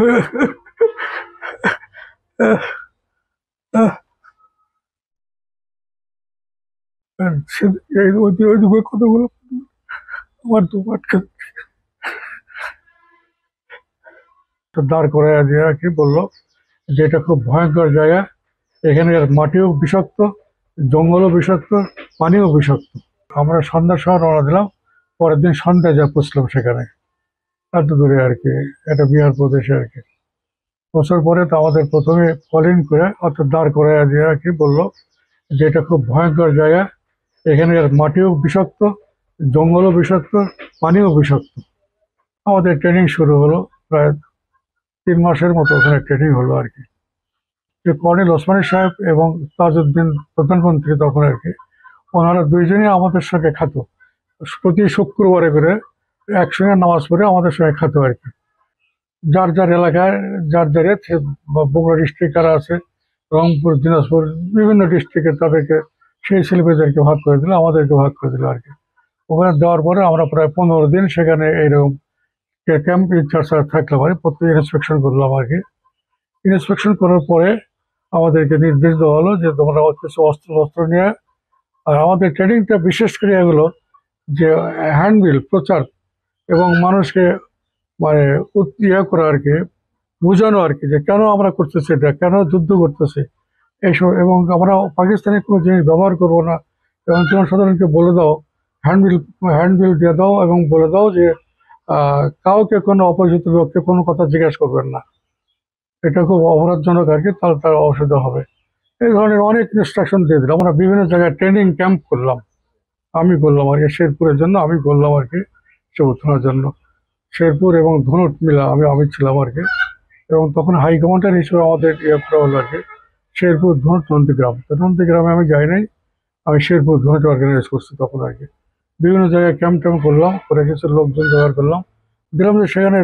সেদিকে আমার দাঁড় করে দিয়ে আর কি বললো যে এটা খুব ভয়ঙ্কর জায়গা এখানে মাটিও বিষাক্ত জঙ্গলও বিষাক্ত পানিও বিষাক্ত আমরা সন্ধ্যার সহ রওনা দিলাম পরের দিন সন্ধ্যায় যা পুষলাম সেখানে এত দূরে আর কি এটা বিহার প্রদেশে আর কি বছর পরে তো আমাদের প্রথমে ফলিং করে অর্থাৎ দাঁড় করাইয়া দিয়ে আর কি বললো যে এটা খুব ভয়ঙ্কর জায়গা এখানে মাটিও বিষাক্ত জঙ্গলও বিষাক্ত পানিও বিষাক্ত আমাদের ট্রেনিং শুরু হলো প্রায় তিন মাসের মতো ওখানে ট্রেনিং হলো আর কি যে কর্নেল ওসমানী সাহেব এবং তাজউদ্দিন প্রধানমন্ত্রী তখন আর কি ওনারা দুইজনই আমাদের সঙ্গে খাত প্রতি শুক্রবারে করে একসঙ্গে নামাজ পড়ে আমাদের সঙ্গে খাতে আর কি যার যার এলাকায় যার যার বগুড়া ডিস্ট্রিক্ট যারা আছে রংপুর দিনাজপুর বিভিন্ন ডিস্ট্রিক্টে তাদেরকে সেই ছেলেমেয়েদেরকে ভাগ করে দিল আমাদেরকে ভাগ করে দিল আর কি ওখানে দেওয়ার পরে আমরা প্রায় পনেরো দিন সেখানে এইরকম ক্যাম্প ইনচার্জ থাকলাম আর প্রত্যেক ইন্সপেকশন করলাম আর কি ইন্সপেকশন করার পরে আমাদেরকে নির্দেশ দেওয়া হলো যে তোমরা কিছু অস্ত্র টস্ত্র নিয়ে আর আমাদের ট্রেনিংটা বিশেষ করে এগুলো যে হ্যান্ডবিল প্রচার এবং মানুষকে মানে ইয়ে করা আর কি বোঝানো আর কি যে কেন আমরা করতেছি এটা কেন যুদ্ধ করতেছি এইসব এবং আমরা পাকিস্তানে কোনো জিনিস ব্যবহার করব না এবং জনসাধারণকে বলে দাও হ্যান্ডবিল হ্যান্ডবিল দিয়ে দাও এবং বলে দাও যে কাউকে কোনো অপরিচিত লোককে কোনো কথা জিজ্ঞেস করবেন না এটা খুব অপরাধজনক আর কি তাহলে তার অসুবিধা হবে এই ধরনের অনেক ইনস্ট্রাকশন দিয়ে দিলাম আমরা বিভিন্ন জায়গায় ট্রেনিং ক্যাম্প করলাম আমি করলাম আর কি শেরপুরের জন্য আমি করলাম আর কি চৌথনার জন্য শেরপুর এবং ধনুট মিলা আমি আমি ছিলাম আর কি এবং তখন হাই কমান্ডার হিসেবে আমাদের ইয়ে করা হলো আর কি শেরপুর ধনুট নন্দীগ্রাম নন্দীগ্রামে আমি যাই নাই আমি শেরপুর ধনুট অর্গানাইজ করছি তখন আর কি বিভিন্ন জায়গায় ক্যাম্প ট্যাম্প করলাম করে কিছু লোকজন জোগাড় করলাম দেখলাম যে সেখানে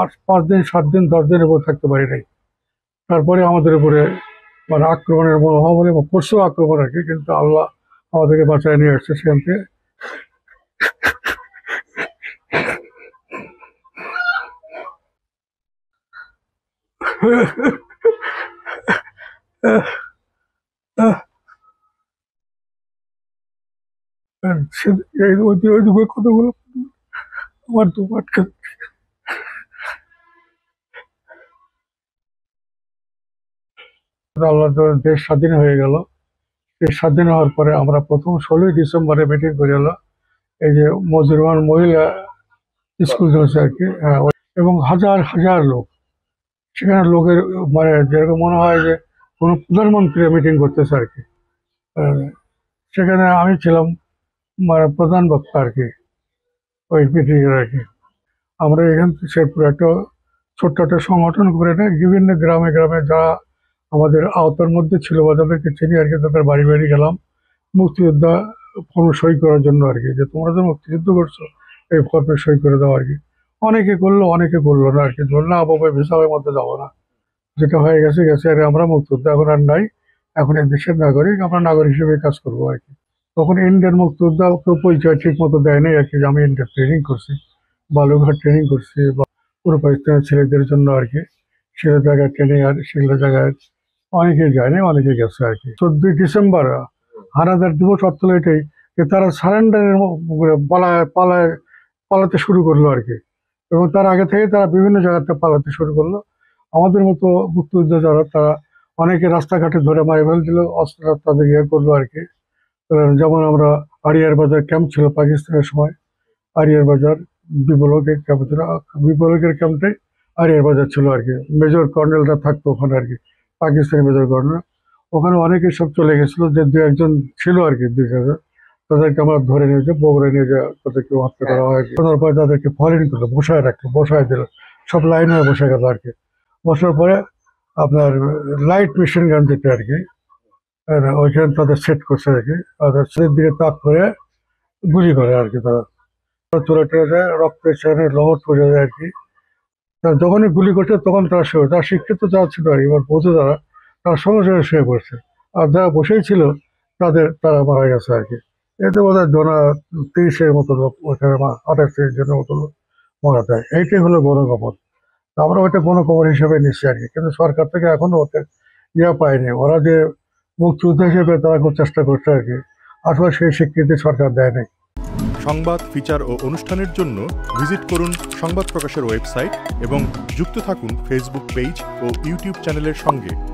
আট পাঁচ দিন সাত দিন দশ দিন উপর থাকতে পারি নাই তারপরে আমাদের উপরে মানে আক্রমণের মনোভাব বলে পরশু আক্রমণ আর কি কিন্তু আল্লাহ আমাদেরকে বাঁচায় নিয়ে আসছে সেখান থেকে ওই কতগুলো আমার দু আটকে আল্লাহ দেশ স্বাধীন হয়ে গেল দেশ স্বাধীন হওয়ার পরে আমরা প্রথম ষোলোই ডিসেম্বরে মিটিং করে এলো এই যে মজুরমান মহিলা স্কুল চলছে আর কি হ্যাঁ, এবং হাজার হাজার লোক সেখানে লোকের মানে যেরকম মনে হয় যে কোনো প্রধানমন্ত্রী মিটিং করতেছে আর কি সেখানে আমি ছিলাম মানে প্রধান বক্তা আর কি ওই মিটিংয়ের আর কি আমরা এখান থেকে শেরপুর একটা ছোট্ট একটা সংগঠন করে না বিভিন্ন গ্রামে গ্রামে যারা আমাদের আওতার মধ্যে ছিল বা তাদেরকে চিনি আর কি তাদের বাড়ি বাড়ি গেলাম মুক্তিযোদ্ধা ফর্ম সই করার জন্য আর কি যে তোমরা যে মুক্তিযুদ্ধ করছো এই ফর্মে সই করে দাও আর কি অনেকে করলো অনেকে করলো না আর কি ধরুন না আবহাওয়া হিসাবের মধ্যে যাবো না যেটা হয়ে গেছে গেছে আর আমরা মুক্ত এখন আর নাই এখন এই দেশের নাগরিক আমরা নাগরিক হিসেবে কাজ করবো আর কি তখন ইন্ডিয়ান মুক্তিযোদ্ধা পরিচয় ঠিক মতো দেয়নি আর কি আমি ইন্ডিয়ার ট্রেনিং করছি বালুঘাট ট্রেনিং করছি বা পুরো পাকিস্তানের ছেলেদের জন্য আর কি সেগুলো জায়গায় ট্রেনিং আর সেগুলো জায়গায় অনেকে যায়নি অনেকে গেছে আর কি চোদ্দই ডিসেম্বর হারাদার দিবস অর্থ এটাই যে তারা সারেন্ডারের মানে পালায় পালায় পালাতে শুরু করলো আর কি এবং তার আগে থেকে তারা বিভিন্ন জায়গাতে পালাতে শুরু করলো আমাদের মতো মুক্তিযুদ্ধ যারা তারা অনেকে রাস্তাঘাটে ধরে মারি ফেলছিল অস্ত্র তাদের ইয়ে করলো আর কি যেমন আমরা আরিয়ার বাজার ক্যাম্প ছিল পাকিস্তানের সময় আরিয়ার বাজার বিপ্লবের ক্যাম্প ছিল বিপ্লবের ক্যাম্পে আরিয়ার বাজার ছিল আর কি মেজর কর্নেলরা থাকতো ওখানে আর কি পাকিস্তানি মেজর কর্নেল ওখানে অনেকে সব চলে গেছিলো যে দু একজন ছিল আর কি দুই হাজার তাদেরকে আমরা ধরে নিয়ে যে বগুড়ে নিয়ে যে তাদেরকে হত্যা করা হ্যাঁ। হয়েছে তারপরে পরে তাদেরকে ফলিং করলো বসায় রাখলো বসায় দিল সব লাইনে বসে গেল আর কি বসার পরে আপনার লাইট মেশিন গান দিতে আর কি হ্যাঁ, ওইখানে তাদের সেট করছে আর কি তাদের সেটের দিকে তাক করে গুলি করে আর কি তারা চলে টলে যায় রক্ত সেখানে লহর পড়ে যায় আর কি তারা যখনই গুলি করছে তখন তারা শুয়ে তারা শিক্ষিত যারা ছিল এবার বোঝে তারা তারা সঙ্গে সঙ্গে শুয়ে পড়ছে আর যারা বসেই ছিল তাদের তারা মারা গেছে আর কি এতে বোধহয় জনা তিরিশের মতো লোক ওইখানে আঠাশ তিরিশ জনের মতো লোক মারা যায় এইটাই হলো গণকবর আমরা ওইটা গণকবর হিসেবে নিচ্ছি আর কি কিন্তু সরকার থেকে এখনো ওকে ইয়া পায়নি ওরা যে মুক্তিযুদ্ধ হিসেবে তারা খুব চেষ্টা করছে আর কি আসলে সেই স্বীকৃতি সরকার দেয় নাই সংবাদ ফিচার ও অনুষ্ঠানের জন্য ভিজিট করুন সংবাদ প্রকাশের ওয়েবসাইট এবং যুক্ত থাকুন ফেসবুক পেজ ও ইউটিউব চ্যানেলের সঙ্গে